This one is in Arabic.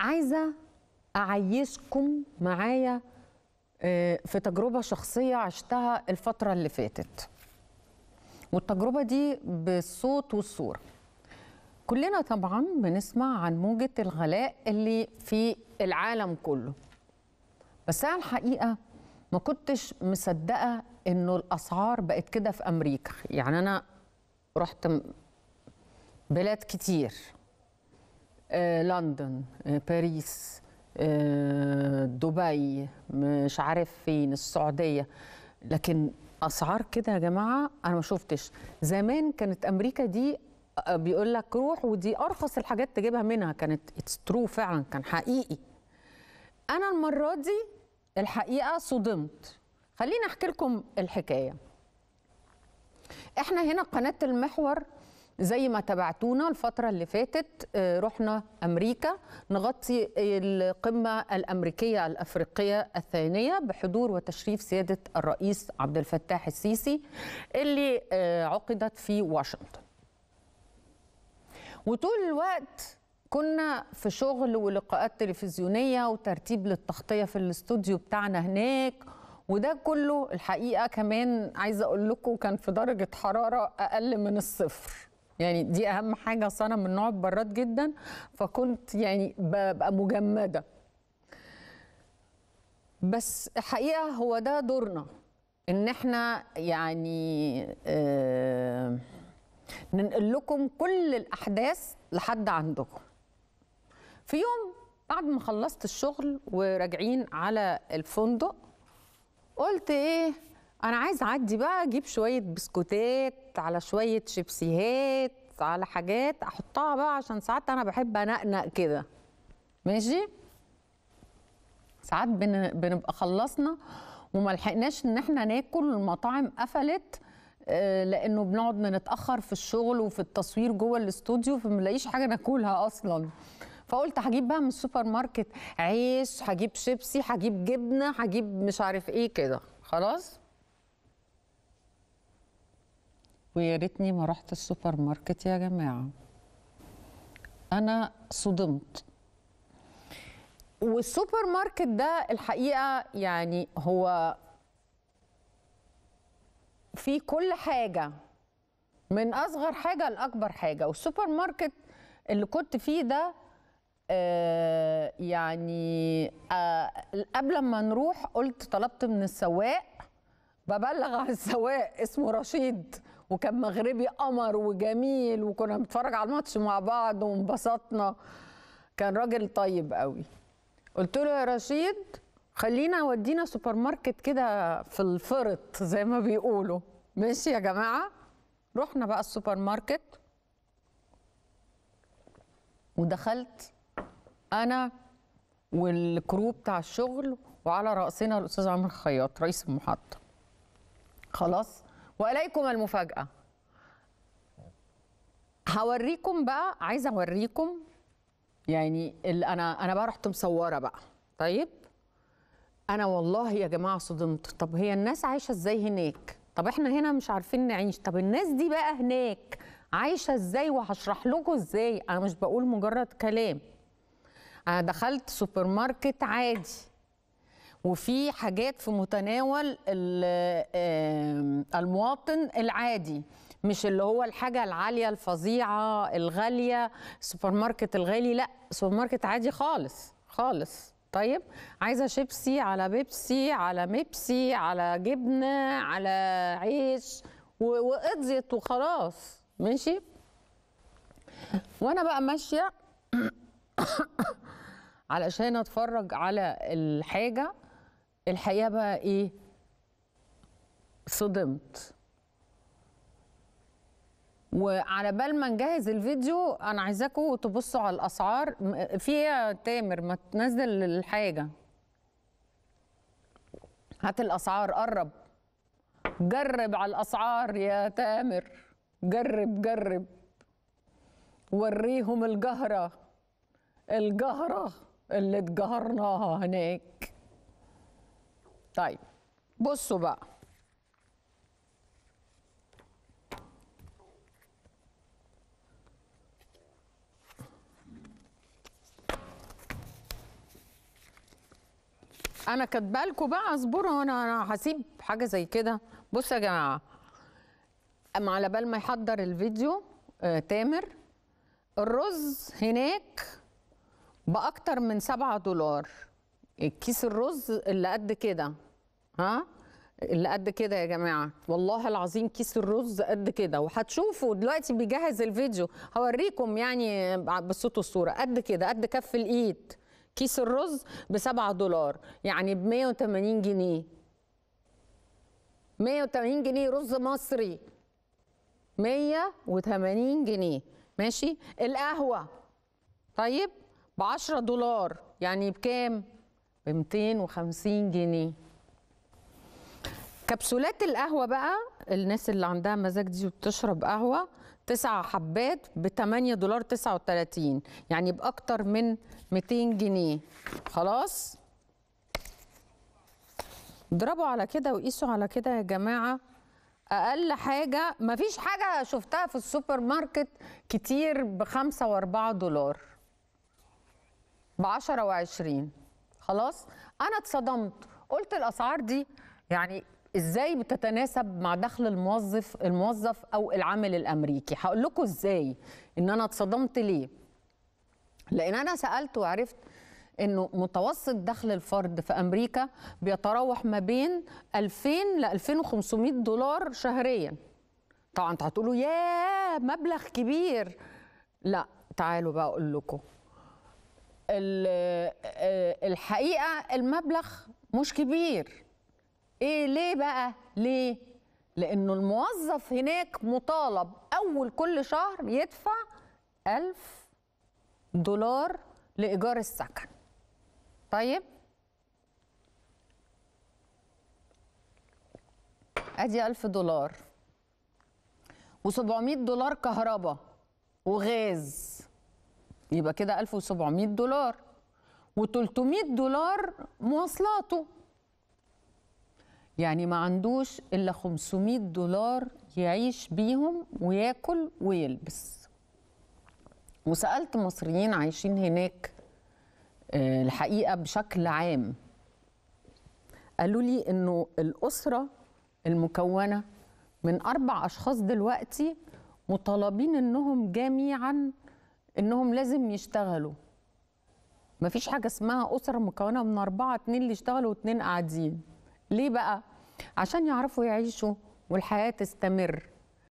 عايزه اعيشكم معايا آه، في تجربه شخصيه عشتها الفتره اللي فاتت والتجربه دي بالصوت والصوره كلنا طبعا بنسمع عن موجه الغلاء اللي في العالم كله بس انا الحقيقه ما كنتش مصدقه انه الاسعار بقت كده في امريكا يعني انا رحت بلاد كتير آه، لندن آه، باريس آه، دبي مش عارف فين السعوديه لكن اسعار كده يا جماعه انا ما شفتش زمان كانت امريكا دي بيقول لك روح ودي ارخص الحاجات تجيبها منها كانت اتس ترو فعلا كان حقيقي انا المره دي الحقيقه صدمت خليني احكي لكم الحكايه احنا هنا قناه المحور زي ما تابعتونا الفترة اللي فاتت آه، رحنا أمريكا نغطي القمة الأمريكية الأفريقية الثانية بحضور وتشريف سيادة الرئيس عبد الفتاح السيسي اللي آه، عقدت في واشنطن وطول الوقت كنا في شغل ولقاءات تلفزيونية وترتيب للتغطية في الاستوديو بتاعنا هناك وده كله الحقيقة كمان عايزة أقول لكم كان في درجة حرارة أقل من الصفر يعني دي اهم حاجه اصل انا من نوع براد جدا فكنت يعني ببقى مجمده بس حقيقه هو ده دورنا ان احنا يعني آه ننقل لكم كل الاحداث لحد عندكم في يوم بعد ما خلصت الشغل وراجعين على الفندق قلت ايه انا عايز اعدي بقى اجيب شويه بسكوتات على شويه شيبسيهات على حاجات احطها بقى عشان ساعات انا بحب انقنق كده ماشي ساعات بن... بنبقى خلصنا وما لحقناش ان احنا ناكل المطاعم قفلت آه، لانه بنقعد نتاخر في الشغل وفي التصوير جوه الاستوديو فمنلاقيش حاجه ناكلها اصلا فقلت هجيب بقى من السوبر ماركت عيش هجيب شيبسي هجيب جبنه هجيب مش عارف ايه كده خلاص ويا ريتني ما رحت السوبر ماركت يا جماعه انا صدمت والسوبر ماركت ده الحقيقه يعني هو في كل حاجه من اصغر حاجه لاكبر حاجه والسوبر ماركت اللي كنت فيه ده آه، يعني آه، قبل ما نروح قلت طلبت من السواق ببلغ على السواق اسمه رشيد وكان مغربي قمر وجميل وكنا بنتفرج على الماتش مع بعض وانبسطنا كان راجل طيب قوي قلت له يا رشيد خلينا ودينا سوبر ماركت كده في الفرط زي ما بيقولوا ماشي يا جماعه رحنا بقى السوبر ماركت ودخلت انا والكرو بتاع الشغل وعلى راسنا الاستاذ عمرو خياط رئيس المحطه خلاص واليكم المفاجاه هوريكم بقى عايزه اوريكم يعني اللي انا انا بقى رحت مصوره بقى طيب انا والله يا جماعه صدمت طب هي الناس عايشه ازاي هناك طب احنا هنا مش عارفين نعيش طب الناس دي بقى هناك عايشه ازاي وهشرح لكم ازاي انا مش بقول مجرد كلام انا دخلت سوبر ماركت عادي وفي حاجات في متناول المواطن العادي مش اللي هو الحاجة العالية الفظيعة الغالية سوبر ماركت الغالي لا سوبر ماركت عادي خالص خالص طيب عايزه شيبسي على بيبسي على ميبسي على جبنه على عيش وقضيت وخلاص ماشي وانا بقى ماشيه علشان اتفرج على الحاجه الحقيقه بقى ايه صدمت وعلى بال ما نجهز الفيديو انا عايزاكم تبصوا على الاسعار في ايه يا تامر ما تنزل الحاجه هات الاسعار قرب جرب على الاسعار يا تامر جرب جرب وريهم الجهره الجهره اللي اتجهرناها هناك طيب بصوا بقى انا كاتبه لكم بقى اصبروا انا انا هسيب حاجه زي كده بصوا يا جماعه اما على بال ما يحضر الفيديو آه تامر الرز هناك باكتر من 7 دولار كيس الرز اللي قد كده ها اللي قد كده يا جماعه والله العظيم كيس الرز قد كده وهتشوفوا دلوقتي بيجهز الفيديو هوريكم يعني بالصوت والصوره قد كده قد كف الايد كيس الرز ب 7 دولار يعني ب 180 جنيه 180 جنيه رز مصري 180 جنيه ماشي القهوه طيب ب 10 دولار يعني بكام ب 250 جنيه كبسولات القهوه بقى الناس اللي عندها مزاج دي وبتشرب قهوه تسع حبات ب 8 دولار 39 يعني باكتر من 200 جنيه خلاص اضربوا على كده وقيسوا على كده يا جماعه اقل حاجه مفيش حاجه شفتها في السوبر ماركت كتير ب 5 و4 دولار ب 10 و20 خلاص انا اتصدمت قلت الاسعار دي يعني ازاي بتتناسب مع دخل الموظف الموظف او العامل الامريكي هقول لكم ازاي ان انا اتصدمت ليه لان انا سالت وعرفت انه متوسط دخل الفرد في امريكا بيتراوح ما بين 2000 ل 2500 دولار شهريا طبعا انتوا هتقولوا ياه مبلغ كبير لا تعالوا بقى اقول لكم آه، الحقيقه المبلغ مش كبير ايه ليه بقى ليه لانه الموظف هناك مطالب اول كل شهر يدفع ألف دولار لايجار السكن طيب ادي ألف دولار و700 دولار كهرباء وغاز يبقى كده 1700 دولار و300 دولار مواصلاته يعني ما عندوش الا 500 دولار يعيش بيهم وياكل ويلبس وسالت مصريين عايشين هناك آه، الحقيقه بشكل عام قالوا لي انه الاسره المكونه من اربع اشخاص دلوقتي مطالبين انهم جميعا انهم لازم يشتغلوا مفيش حاجه اسمها اسره مكونه من اربعه اتنين اللي اشتغلوا واتنين قاعدين ليه بقى عشان يعرفوا يعيشوا والحياه تستمر